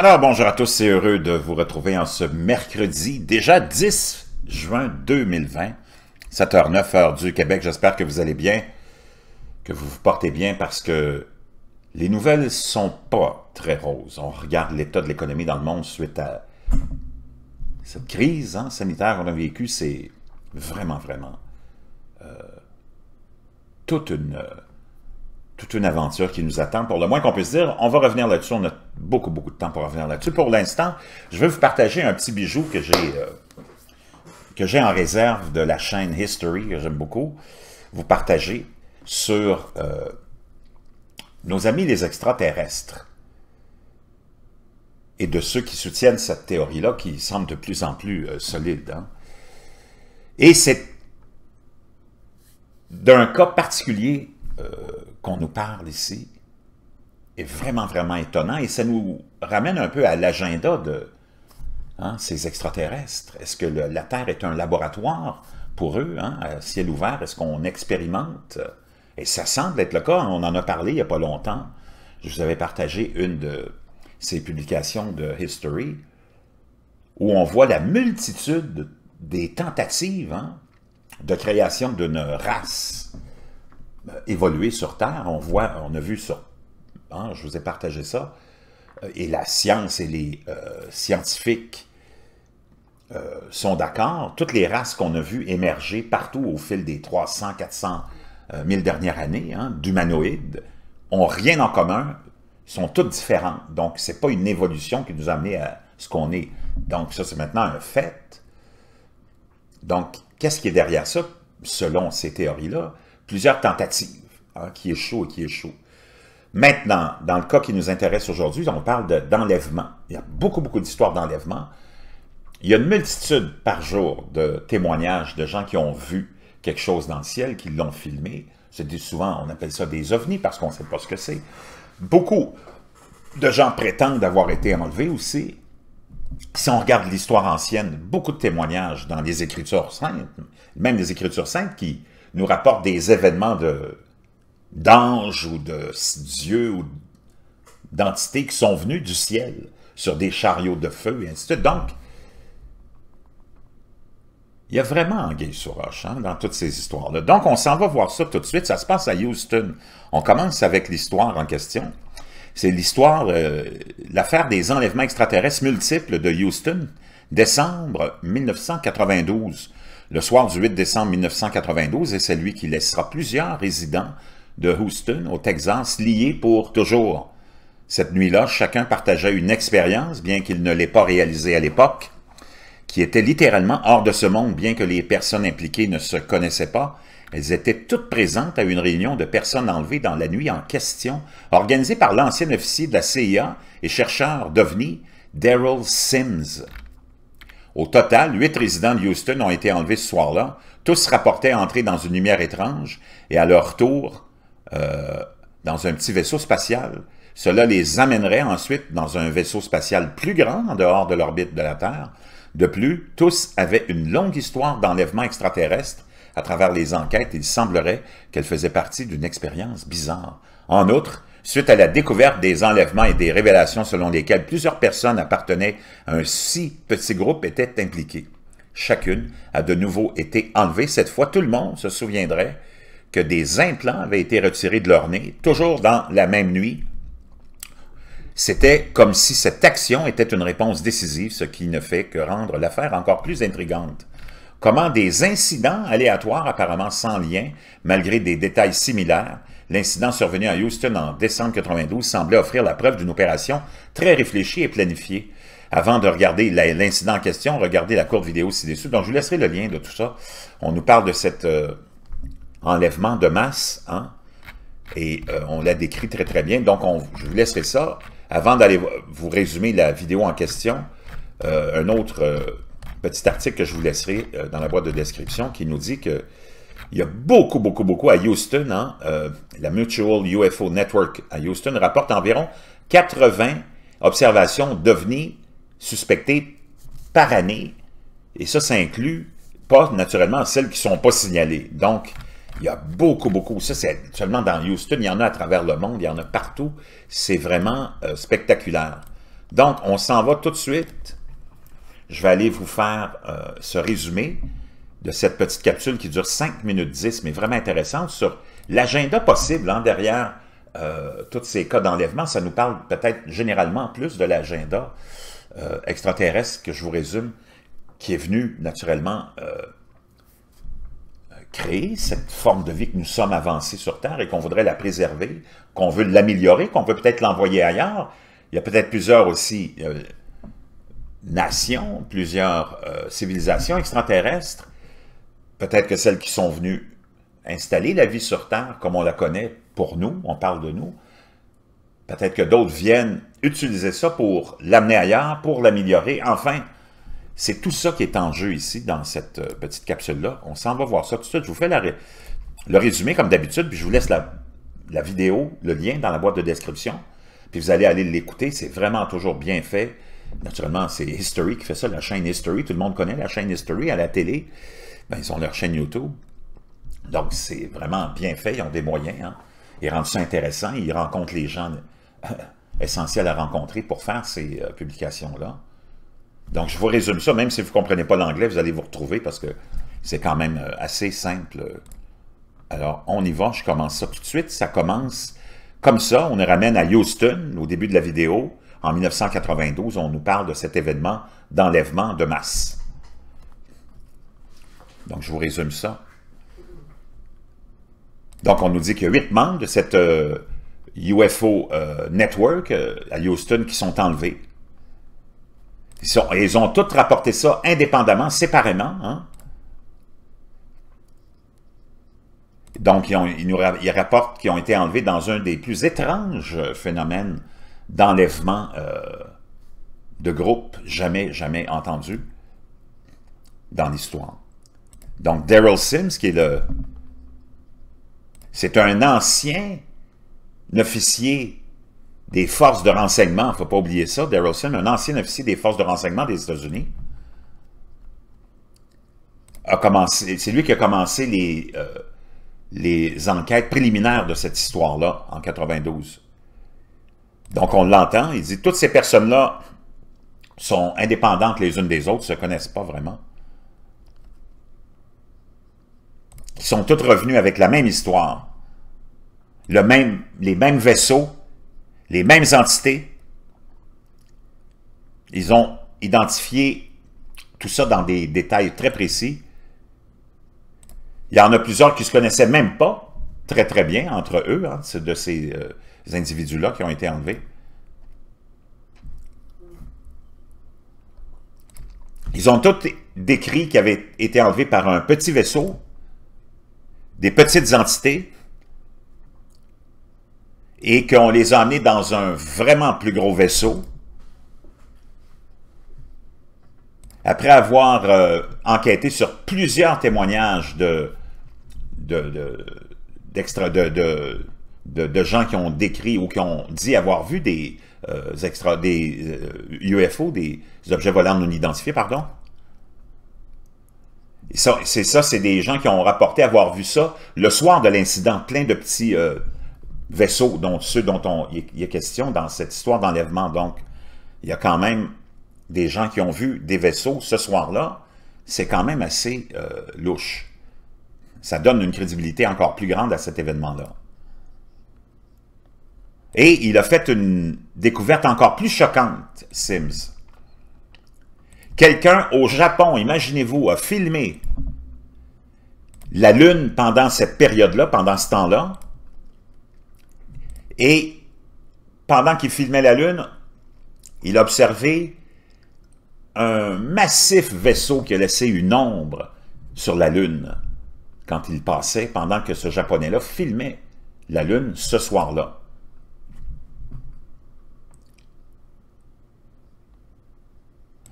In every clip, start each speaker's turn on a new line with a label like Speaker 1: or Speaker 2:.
Speaker 1: Alors bonjour à tous, c'est heureux de vous retrouver en ce mercredi, déjà 10 juin 2020, 7h, 9h du Québec. J'espère que vous allez bien, que vous vous portez bien parce que les nouvelles sont pas très roses. On regarde l'état de l'économie dans le monde suite à cette crise hein, sanitaire qu'on a vécue. C'est vraiment, vraiment euh, toute une toute une aventure qui nous attend. Pour le moins qu'on puisse dire, on va revenir là-dessus. On a beaucoup, beaucoup de temps pour revenir là-dessus. Pour l'instant, je veux vous partager un petit bijou que j'ai euh, que j'ai en réserve de la chaîne History, que j'aime beaucoup, vous partager sur euh, nos amis les extraterrestres et de ceux qui soutiennent cette théorie-là, qui semble de plus en plus euh, solide. Hein. Et c'est d'un cas particulier nous parle ici est vraiment, vraiment étonnant et ça nous ramène un peu à l'agenda de hein, ces extraterrestres. Est-ce que la Terre est un laboratoire pour eux, un hein, euh, ciel ouvert? Est-ce qu'on expérimente? Et ça semble être le cas. Hein, on en a parlé il n'y a pas longtemps. Je vous avais partagé une de ces publications de History où on voit la multitude des tentatives de création d'une race euh, évoluer sur Terre. On voit, on a vu ça, hein, je vous ai partagé ça, euh, et la science et les euh, scientifiques sont d'accord. Toutes les races qu'on a vues émerger partout au fil des 300, 400 000 dernières années hein, d'humanoïdes ont rien en commun, sont toutes différentes. Donc, ce n'est pas une évolution qui nous a amené à ce qu'on est. Donc, ça, c'est maintenant un fait. Donc, qu'est-ce qui est derrière ça, selon ces théories-là? plusieurs tentatives hein, qui échouent et qui échouent. Maintenant, dans le cas qui nous intéresse aujourd'hui, on parle d'enlèvement. Il y a beaucoup, beaucoup d'histoires d'enlèvement. Il y a une multitude par jour de témoignages de gens qui ont vu quelque chose dans le ciel, qui l'ont filmé. C'est souvent, on appelle ça des ovnis parce qu'on ne sait pas ce que c'est. Beaucoup de gens prétendent avoir été enlevés aussi. Si on regarde l'histoire ancienne, beaucoup de témoignages dans les Écritures saintes, même les Écritures saintes qui, nous rapporte des événements de d'anges ou de dieux ou d'entités qui sont venus du ciel sur des chariots de feu et ainsi Donc, il y a vraiment anguille sur roche hein, dans toutes ces histoires-là. Donc, on s'en va voir ça tout de suite. Ça se passe à Houston. On commence avec l'histoire en question. C'est l'histoire, euh, l'affaire des enlèvements extraterrestres multiples de Houston, décembre 1992 le soir du 8 décembre 1992 est celui qui laissera plusieurs résidents de Houston au Texas liés pour toujours. Cette nuit-là, chacun partageait une expérience, bien qu'il ne l'ait pas réalisée à l'époque, qui était littéralement hors de ce monde, bien que les personnes impliquées ne se connaissaient pas. Elles étaient toutes présentes à une réunion de personnes enlevées dans la nuit en question, organisée par l'ancien officier de la CIA et chercheur d'OVNI, Daryl Sims. Au total, huit résidents de Houston ont été enlevés ce soir-là. Tous rapportaient entrer dans une lumière étrange et à leur tour euh, dans un petit vaisseau spatial. Cela les amènerait ensuite dans un vaisseau spatial plus grand en dehors de l'orbite de la Terre. De plus, tous avaient une longue histoire d'enlèvement extraterrestre. À travers les enquêtes, il semblerait qu'elle faisait partie d'une expérience bizarre. En outre, suite à la découverte des enlèvements et des révélations selon lesquelles plusieurs personnes appartenaient à un si petit groupe étaient impliquées. Chacune a de nouveau été enlevée. Cette fois, tout le monde se souviendrait que des implants avaient été retirés de leur nez, toujours dans la même nuit. C'était comme si cette action était une réponse décisive, ce qui ne fait que rendre l'affaire encore plus intrigante comment des incidents aléatoires apparemment sans lien, malgré des détails similaires, L'incident survenu à Houston en décembre 92 semblait offrir la preuve d'une opération très réfléchie et planifiée. Avant de regarder l'incident en question, regardez la courte vidéo ci-dessous, donc je vous laisserai le lien de tout ça. On nous parle de cet euh, enlèvement de masse, hein, et euh, on l'a décrit très très bien, donc je vous laisserai ça. Avant d'aller vous résumer la vidéo en question, euh, un autre petit article que je vous laisserai dans la boîte de description qui nous dit que il y a beaucoup, beaucoup, beaucoup à Houston. Hein. Euh, la Mutual UFO Network à Houston rapporte environ 80 observations devenues suspectées par année. Et ça, ça inclut pas naturellement celles qui ne sont pas signalées. Donc, il y a beaucoup, beaucoup. Ça, c'est seulement dans Houston. Il y en a à travers le monde. Il y en a partout. C'est vraiment euh, spectaculaire. Donc, on s'en va tout de suite. Je vais aller vous faire euh, ce résumé de cette petite capsule qui dure 5 minutes 10, mais vraiment intéressante, sur l'agenda possible en hein, derrière euh, tous ces cas d'enlèvement. Ça nous parle peut-être généralement plus de l'agenda euh, extraterrestre que je vous résume, qui est venu naturellement euh, créer cette forme de vie que nous sommes avancés sur Terre et qu'on voudrait la préserver, qu'on veut l'améliorer, qu'on veut peut-être l'envoyer ailleurs. Il y a peut-être plusieurs aussi nations, plusieurs civilisations extraterrestres Peut-être que celles qui sont venues installer la vie sur Terre, comme on la connaît pour nous, on parle de nous, peut-être que d'autres viennent utiliser ça pour l'amener ailleurs, pour l'améliorer. Enfin, c'est tout ça qui est en jeu ici, dans cette euh, petite capsule-là. On s'en va voir ça tout de suite. Je vous fais le résumé comme d'habitude, puis je vous laisse la, vidéo, le lien dans la boîte de description. Puis vous allez aller l'écouter, c'est vraiment toujours bien fait. Naturellement, c'est History qui fait ça, la chaîne History. Tout le monde connaît la chaîne History à la télé. Ben, ils ont leur chaîne YouTube. Donc, c'est vraiment bien fait, ils ont des moyens. Ils hein. rendent ça intéressant, ils rencontrent les gens euh, essentiels à rencontrer pour faire ces euh, publications-là. Donc, je vous résume ça, même si vous ne comprenez pas l'anglais, vous allez vous retrouver parce que c'est quand même euh, assez simple. Alors, on y va, je commence ça tout de suite. Ça commence comme ça, on nous ramène à Houston, au début de la vidéo. En 1992, on nous parle de cet événement d'enlèvement de masse. Donc, je vous résume ça. Donc, on nous dit qu'il y a huit membres de cette UFO euh, euh, Network euh, à Houston qui sont enlevés. Ils, ils ont tous rapporté ça indépendamment, séparément. Hein. Donc, ils, ont, ils rapportent qu'ils ont été enlevés dans un des plus étranges phénomènes d'enlèvement de groupe jamais, jamais entendu dans l'histoire. Donc, Daryl Sims, qui est le... C'est un ancien officier des forces de renseignement. Il faut pas oublier ça. Daryl Sims, un ancien officier des forces de renseignement des États-Unis. A commencé, c'est lui qui a commencé les, euh, les enquêtes préliminaires de cette histoire-là en 92. Donc on l'entend, il dit toutes ces personnes-là sont indépendantes les unes des autres, ne se connaissent pas vraiment. qui sont toutes revenus avec la même histoire, le même, les mêmes vaisseaux, les mêmes entités. Ils ont identifié tout ça dans des détails très précis. Il y en a plusieurs qui ne se connaissaient même pas très très bien entre eux, hein, de ces euh, individus-là qui ont été enlevés. Ils ont tous décrit qu'ils avaient été enlevés par un petit vaisseau des petites entités et qu'on les a amenées dans un vraiment plus gros vaisseau, après avoir euh, enquêté sur plusieurs témoignages de, de, de, gens qui ont décrit ou qui ont dit avoir vu des, euh, extra, des UFO, euh, des objets volants non identifiés, pardon, c'est ça, c'est des gens qui ont rapporté avoir vu ça le soir de l'incident, plein de petits euh, vaisseaux, dont ceux dont on, il est question dans cette histoire d'enlèvement. Donc, il y a quand même des gens qui ont vu des vaisseaux ce soir-là. C'est quand même assez euh, louche. Ça donne une crédibilité encore plus grande à cet événement-là. Et il a fait une découverte encore plus choquante, Sims. Quelqu'un au Japon, imaginez-vous, a filmé la Lune pendant cette période-là, pendant ce temps-là, et pendant qu'il filmait la Lune, il a observé un massif vaisseau qui a laissé une ombre sur la Lune quand il passait, pendant que ce Japonais-là filmait la Lune ce soir-là.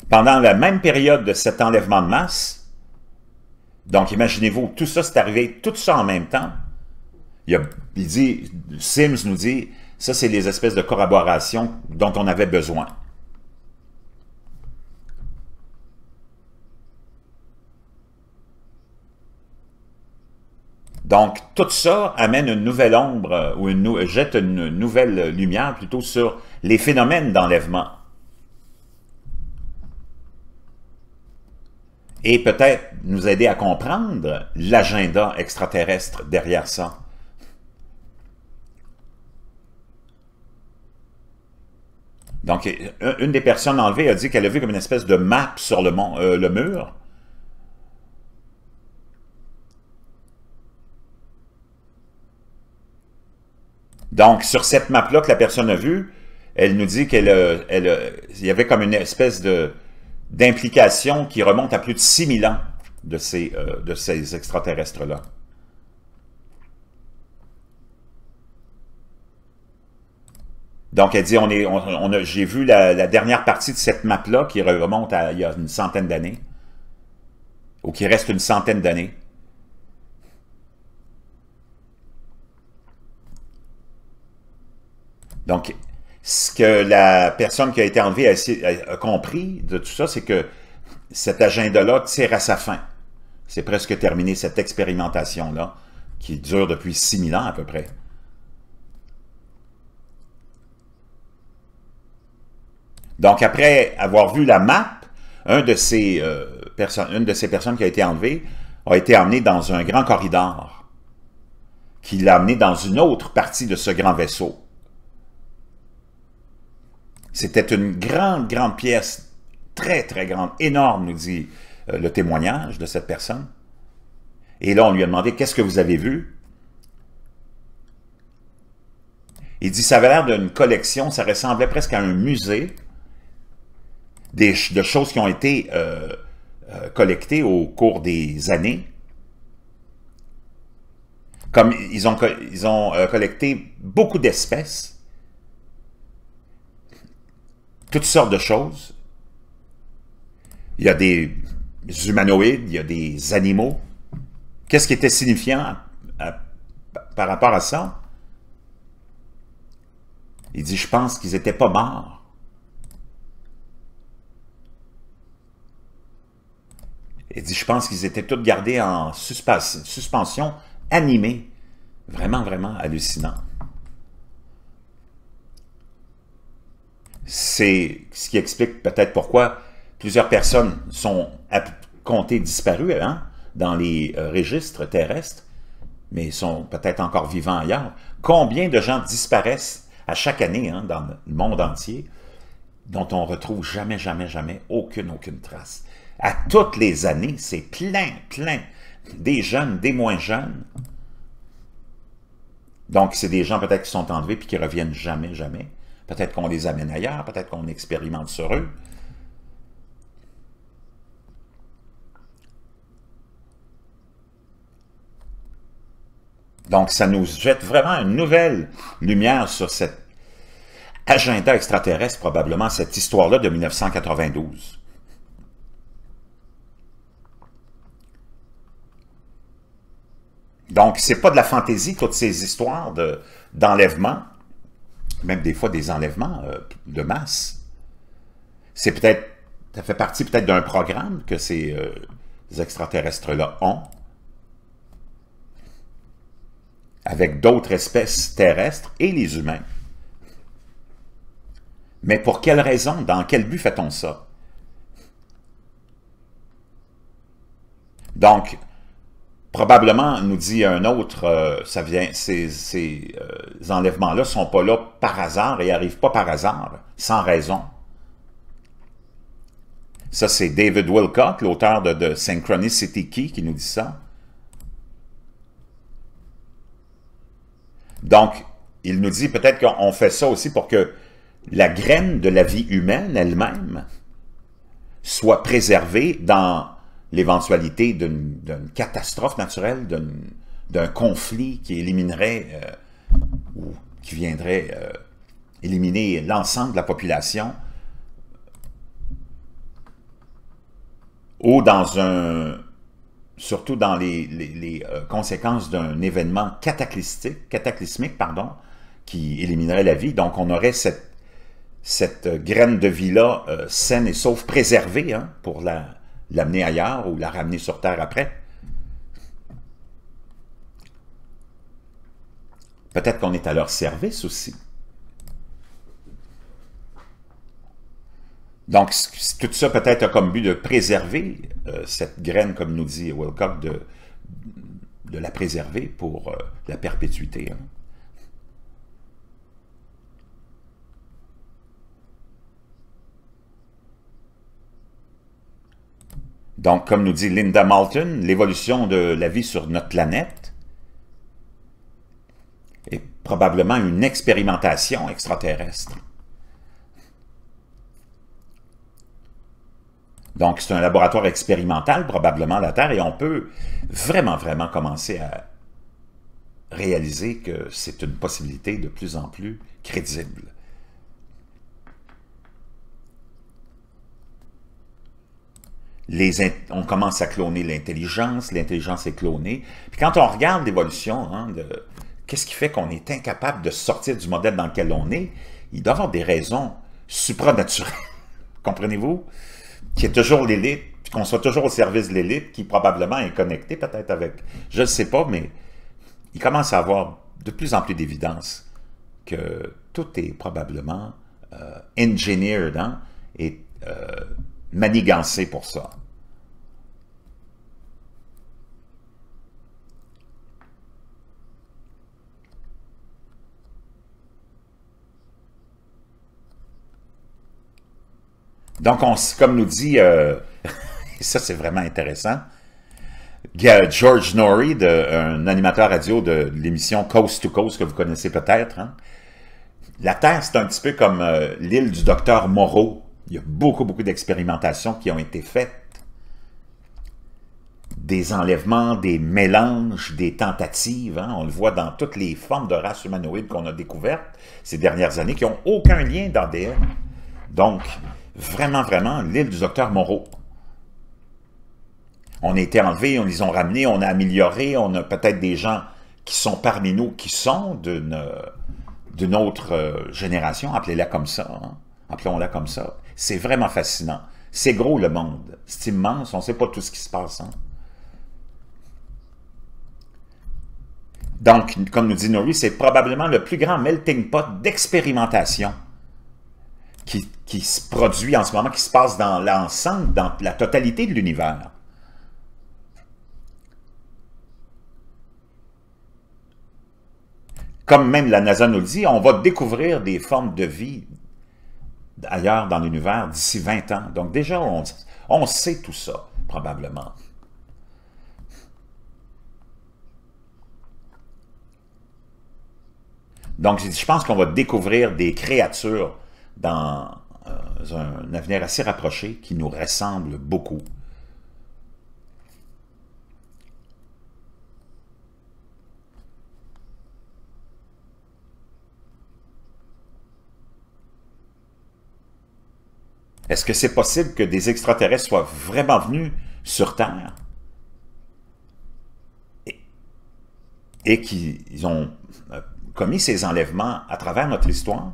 Speaker 1: pendant la même période de cet enlèvement de masse, donc imaginez-vous, tout ça c'est arrivé, tout ça en même temps, il, dit, Sims nous dit, ça c'est les espèces de corroborations dont on avait besoin. Donc, tout ça amène une nouvelle ombre euh, ou une jette une nouvelle lumière plutôt sur les phénomènes d'enlèvement. et peut-être nous aider à comprendre l'agenda extraterrestre derrière ça. Donc, une des personnes enlevées a dit qu'elle a vu comme une espèce de map sur le, euh, mur. Donc, sur cette map-là que la personne a vue, elle nous dit qu'elle, euh, euh, y avait comme une espèce de, d'implication qui remonte à plus de 6000 ans de ces, euh, ces extraterrestres-là. Donc, elle dit, on est, on, j'ai vu la, la, dernière partie de cette map-là qui remonte à il y a une centaine d'années, ou qui reste une centaine d'années. Donc, ce que la personne qui a été enlevée a, compris de tout ça, c'est que cet agenda-là tire à sa fin. C'est presque terminé, cette expérimentation-là, qui dure depuis 6000 ans à peu près. Donc, après avoir vu la map, de ces, euh, une de ces personnes qui a été enlevée a été emmenée dans un grand corridor qui l'a amenée dans une autre partie de ce grand vaisseau. C'était une grande, grande pièce, très, très grande, énorme, nous dit euh, le témoignage de cette personne. Et là, on lui a demandé, qu'est-ce que vous avez vu? Il dit, ça avait l'air d'une collection, ça ressemblait presque à un musée de choses qui ont été euh, euh, collectées au cours des années. Comme ils ont, ils ont collecté beaucoup d'espèces sortes de choses. Il y a des humanoïdes, il y a des animaux. Qu'est-ce qui était signifiant par rapport à ça? Il dit, je pense qu'ils étaient pas morts. Il dit, je pense qu'ils étaient tous gardés en suspension, animée, Vraiment, vraiment hallucinant. C'est ce qui explique peut-être pourquoi plusieurs personnes sont comptées disparues hein, dans les euh, registres terrestres, mais sont peut-être encore vivants ailleurs. Combien de gens disparaissent à chaque année hein, dans le monde entier dont on retrouve jamais, jamais, jamais aucune, aucune trace. À toutes les années, c'est plein, plein, des jeunes, des moins jeunes. Donc, c'est des gens peut-être qui sont enlevés puis qui reviennent jamais, jamais. Peut-être qu'on les amène ailleurs, peut-être qu'on expérimente sur eux. Donc, ça nous jette vraiment une nouvelle lumière sur cet agenda extraterrestre, probablement, cette histoire-là de 1992. Donc, c'est pas de la fantaisie, toutes ces histoires d'enlèvement même des fois des enlèvements euh, de masse. C'est peut-être, ça fait partie peut-être d'un programme que euh, ces extraterrestres-là ont, avec d'autres espèces terrestres et les humains. Mais pour quelle raison, dans quel but fait-on ça? Donc, Probablement, nous dit un autre, euh, ça vient, ces, euh, enlèvements-là ne sont pas là par hasard et n'arrivent pas par hasard, sans raison. Ça, c'est David Wilcock, l'auteur de, de Synchronicity Key, qui nous dit ça. Donc, il nous dit peut-être qu'on fait ça aussi pour que la graine de la vie humaine elle-même soit préservée dans l'éventualité d'une catastrophe naturelle, d'un conflit qui éliminerait euh, ou qui viendrait euh, éliminer l'ensemble de la population, ou dans un, surtout dans les, euh, conséquences d'un événement cataclysmique, cataclysmique pardon, qui éliminerait la vie. Donc, on aurait cette, graine de vie-là saine et sauf préservée hein, pour la, l'amener ailleurs ou la ramener sur Terre après. Peut-être qu'on est à leur service aussi. Donc, tout ça peut-être a comme but de préserver euh, cette graine, comme nous dit Wilcox, de, la préserver pour euh, la perpétuité. Hein. Donc, comme nous dit Linda Malton, l'évolution de la vie sur notre planète est probablement une expérimentation extraterrestre. Donc, c'est un laboratoire expérimental, probablement, la Terre, et on peut vraiment, vraiment commencer à réaliser que c'est une possibilité de plus en plus crédible. on commence à cloner l'intelligence, l'intelligence est clonée. Puis quand on regarde l'évolution, hein, qu'est-ce qui fait qu'on est incapable de sortir du modèle dans lequel on est, il doit y avoir des raisons supranaturelles, comprenez-vous, qui est toujours l'élite, puis qu'on soit toujours au service de l'élite, qui probablement est connecté, peut-être avec, je ne sais pas, mais il commence à avoir de plus en plus d'évidence que tout est probablement euh, engineered hein, et euh, manigancé pour ça. Donc, on, comme nous dit, euh, ça c'est vraiment intéressant, George Norrie, un animateur radio de l'émission Coast to Coast que vous connaissez peut-être, hein. la Terre c'est un petit peu comme euh, l'île du docteur Moreau il y a beaucoup, beaucoup d'expérimentations qui ont été faites. Des enlèvements, des mélanges, des tentatives. Hein. On le voit dans toutes les formes de races humanoïdes qu'on a découvertes ces dernières années qui n'ont aucun lien d'ADN. Donc, vraiment, vraiment, l'île du docteur Moreau. On a été enlevés, on les a ramenés, on a amélioré, on a peut-être des gens qui sont parmi nous qui sont d'une autre euh, génération, appelez-la comme ça. Hein. Appelons-la comme ça. C'est vraiment fascinant. C'est gros le monde. C'est immense. On ne sait pas tout ce qui se passe. Hein. Donc, comme nous dit Nori, c'est probablement le plus grand melting pot d'expérimentation qui, qui, se produit en ce moment, qui se passe dans l'ensemble, dans la totalité de l'univers. Comme même la NASA nous le dit, on va découvrir des formes de vie ailleurs dans l'univers d'ici 20 ans. Donc déjà, on, on sait tout ça, probablement. Donc, je pense qu'on va découvrir des créatures dans euh, un avenir assez rapproché qui nous ressemblent beaucoup. Est-ce que c'est possible que des extraterrestres soient vraiment venus sur Terre et, qu'ils ont euh, commis ces enlèvements à travers notre histoire?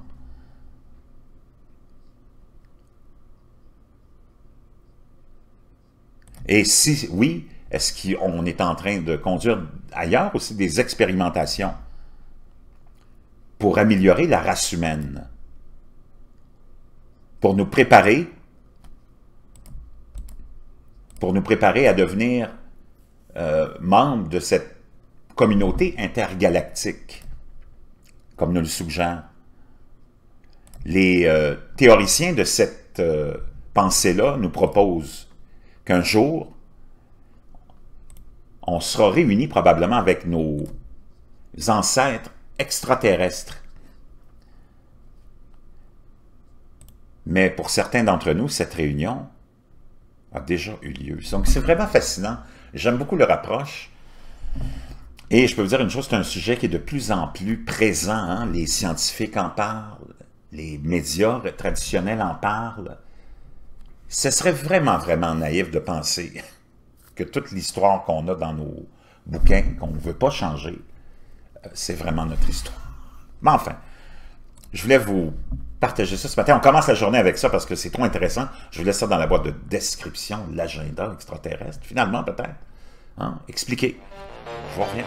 Speaker 1: Et si oui, est-ce qu'on est en train de conduire ailleurs aussi des expérimentations pour améliorer la race humaine? pour nous préparer, pour nous préparer à devenir euh, membres de cette communauté intergalactique, comme nous le suggèrent. Les euh, théoriciens de cette euh, pensée-là nous proposent qu'un jour, on sera réunis probablement avec nos ancêtres extraterrestres Mais pour certains d'entre nous, cette réunion a déjà eu lieu. Donc, c'est vraiment fascinant. J'aime beaucoup le approche. Et je peux vous dire une chose, c'est un sujet qui est de plus en plus présent. Hein. Les scientifiques en parlent, les médias traditionnels en parlent. Ce serait vraiment, vraiment naïf de penser que toute l'histoire qu'on a dans nos bouquins, qu'on ne veut pas changer, euh, c'est vraiment notre histoire. Mais enfin, je voulais vous partager ça ce matin. On commence la journée avec ça parce que c'est trop intéressant. Je vous laisse ça dans la boîte de description, l'agenda extraterrestre, finalement peut-être. Hein? Expliquez. Je vois rien.